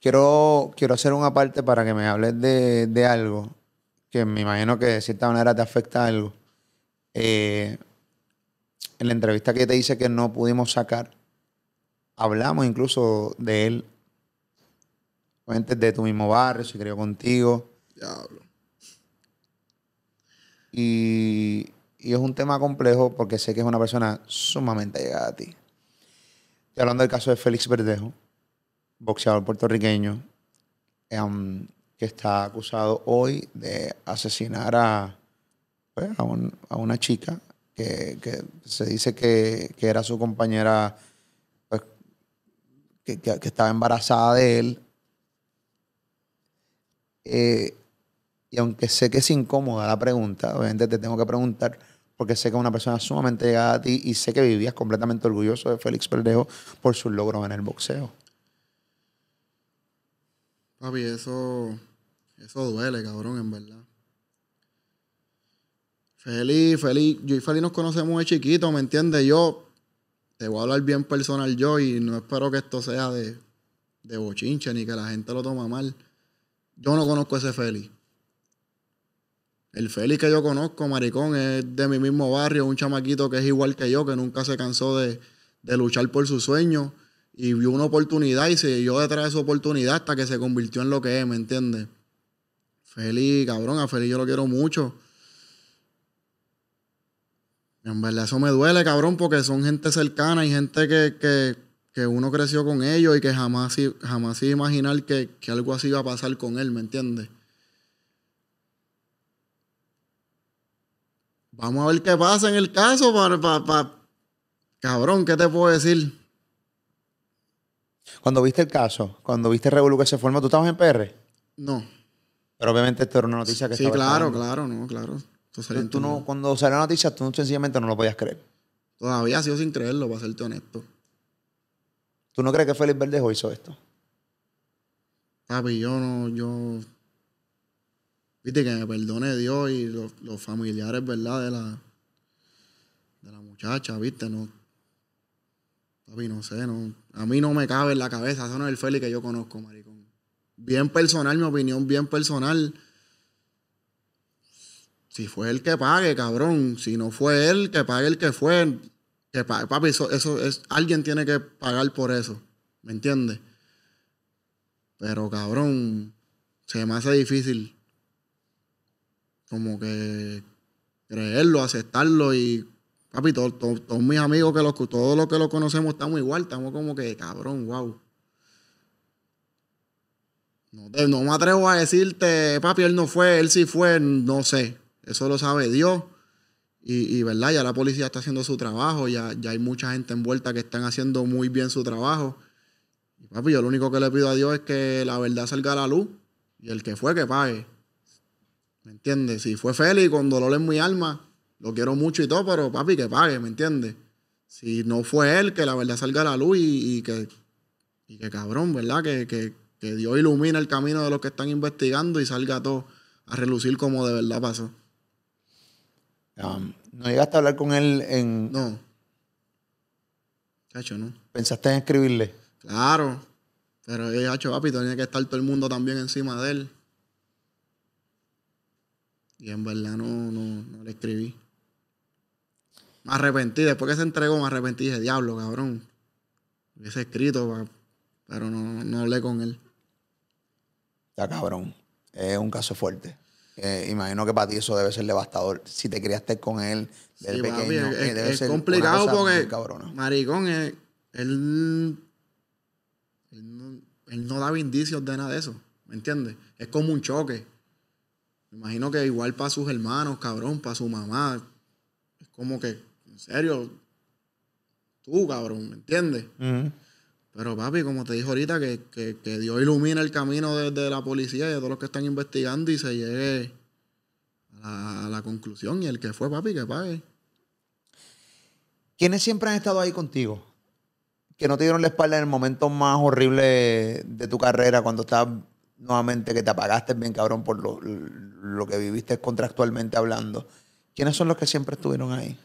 Quiero, hacer una parte para que me hables de, algo que me imagino que de cierta manera te afecta algo. Eh, en la entrevista que te hice que no pudimos sacar, hablamos incluso de él. Gente de tu mismo barrio, si creo contigo. Diablo. Y, y es un tema complejo porque sé que es una persona sumamente llegada a ti. y hablando del caso de Félix Verdejo boxeador puertorriqueño em, que está acusado hoy de asesinar a, pues, a, una chica que, se dice que, era su compañera, pues, que, estaba embarazada de él. Eh, y aunque sé que es incómoda la pregunta, obviamente te tengo que preguntar, porque sé que es una persona sumamente llegada a ti y sé que vivías completamente orgulloso de Félix Perdejo por sus logros en el boxeo. Papi, eso, eso duele, cabrón, en verdad. Feli, Feli, yo y Feli nos conocemos de chiquito, ¿me entiendes? Yo te voy a hablar bien personal yo y no espero que esto sea de, de bochinche ni que la gente lo toma mal. Yo no conozco a ese Feli. El Feli que yo conozco, maricón, es de mi mismo barrio, un chamaquito que es igual que yo, que nunca se cansó de, de luchar por su sueño y vio una oportunidad y se siguió detrás de esa oportunidad hasta que se convirtió en lo que es, ¿me entiendes? Feli, cabrón, a Feli yo lo quiero mucho. En verdad eso me duele, cabrón, porque son gente cercana y gente que, que, uno creció con ellos y que jamás, jamás iba a imaginar que, algo así iba a pasar con él, ¿me entiendes? Vamos a ver qué pasa en el caso, cabrón, ¿qué te puedo decir? Cuando viste el caso, cuando viste Revolu que se formó, ¿tú estabas en PR? No. Pero obviamente esto era una noticia que sí, claro, claro, no, claro. Entonces, cuando salió la noticia, tú sencillamente no lo podías creer. Todavía ha sido sin creerlo, para serte honesto. ¿Tú no crees que Félix Verdejo hizo esto? Papi, yo no, yo... Viste que me perdone Dios y los, los familiares, ¿verdad? De la, de la muchacha, ¿viste? No, Papi, no sé, A mí no me cabe en la cabeza. Eso no es el Félix que yo conozco, maricón. Bien personal, mi opinión, bien personal. Si fue él que pague, cabrón. Si no fue él, que pague el que fue. Que Papi, eso, es. Alguien tiene que pagar por eso. ¿Me entiendes? Pero, cabrón, se me hace difícil. Como que creerlo, aceptarlo y Papi, todos mis amigos que los, todos los que los conocemos estamos igual, estamos como que, cabrón, wow. No, no me atrevo a decirte, papi, él no fue, él sí fue, no sé. Eso lo sabe Dios. Y, verdad, ya la policía está haciendo su trabajo, ya, ya hay mucha gente envuelta que están haciendo muy bien su trabajo. Y papi, yo lo único que le pido a Dios es que la verdad salga a la luz y el que fue que pague. ¿Me entiendes? Si fue Félix con dolor en mi alma, lo quiero mucho y todo, pero papi, que pague, ¿me entiendes? Si no fue él, que la verdad salga a la luz y, que, cabrón, ¿verdad? Que, que, Dios ilumina el camino de los que están investigando y salga todo a relucir como de verdad pasó. Um, ¿No llegaste a hablar con él en...? No. Cacho, ¿no? ¿Pensaste en escribirle? Claro. Pero yo, eh, hecho papi, tenía que estar todo el mundo también encima de él. Y en verdad no, no le escribí. Me arrepentí, después que se entregó, me arrepentí dije, diablo, cabrón. Hubiese escrito, pero no, no hablé con él. Ya, cabrón. Es un caso fuerte. Eh, imagino que para ti eso debe ser devastador. Si te criaste con él desde pequeño, es, eh, debe complicado porque maricón, eh, él, él, no, él, daba indicios de nada de eso, ¿me entiendes? Es como un choque. imagino que igual para sus hermanos, cabrón, para su mamá, es como que en serio, tú, cabrón, ¿me entiendes? Pero papi, como te dije ahorita, que, que, Dios ilumina el camino de, la policía y de todos los que están investigando y se llegue a la, conclusión y el que fue, papi, que pague. ¿Quiénes siempre han estado ahí contigo? Que no te dieron la espalda en el momento más horrible de tu carrera, cuando estabas nuevamente, que te apagaste bien cabrón por lo, lo que viviste contractualmente hablando ¿Quiénes son los que siempre estuvieron ahí?